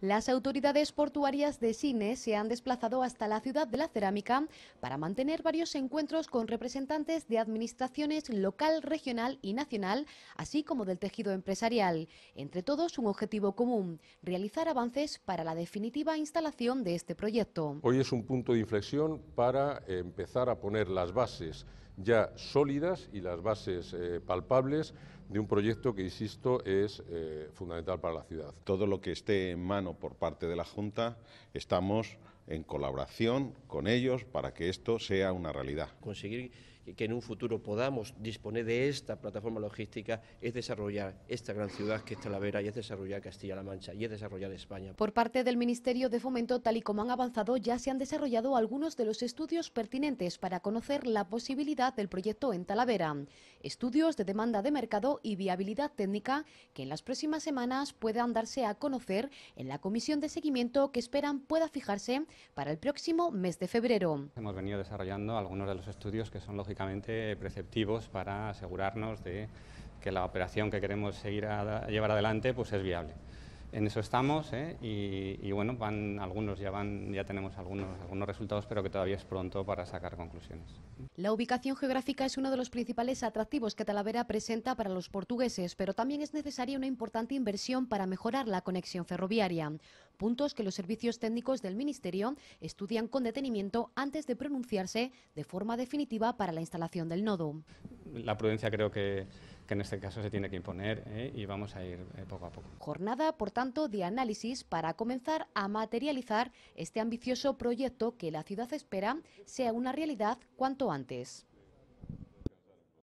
Las autoridades portuarias de CINE se han desplazado hasta la ciudad de la cerámica para mantener varios encuentros con representantes de administraciones local, regional y nacional, así como del tejido empresarial. Entre todos, un objetivo común, realizar avances para la definitiva instalación de este proyecto. Hoy es un punto de inflexión para empezar a poner las bases ya sólidas y las bases eh, palpables de un proyecto que, insisto, es eh, fundamental para la ciudad. Todo lo que esté en mano por parte de la Junta, estamos en colaboración con ellos para que esto sea una realidad que en un futuro podamos disponer de esta plataforma logística es desarrollar esta gran ciudad que es Talavera y es desarrollar Castilla-La Mancha y es desarrollar España. Por parte del Ministerio de Fomento, tal y como han avanzado, ya se han desarrollado algunos de los estudios pertinentes para conocer la posibilidad del proyecto en Talavera. Estudios de demanda de mercado y viabilidad técnica que en las próximas semanas puedan darse a conocer en la comisión de seguimiento que esperan pueda fijarse para el próximo mes de febrero. Hemos venido desarrollando algunos de los estudios que son lógicos preceptivos para asegurarnos de que la operación que queremos seguir a, llevar adelante pues es viable en eso estamos ¿eh? y, bueno, van algunos, ya, van, ya tenemos algunos, algunos resultados, pero que todavía es pronto para sacar conclusiones. La ubicación geográfica es uno de los principales atractivos que Talavera presenta para los portugueses, pero también es necesaria una importante inversión para mejorar la conexión ferroviaria, puntos que los servicios técnicos del Ministerio estudian con detenimiento antes de pronunciarse de forma definitiva para la instalación del nodo. La prudencia creo que que en este caso se tiene que imponer ¿eh? y vamos a ir eh, poco a poco. Jornada, por tanto, de análisis para comenzar a materializar este ambicioso proyecto que la ciudad espera sea una realidad cuanto antes.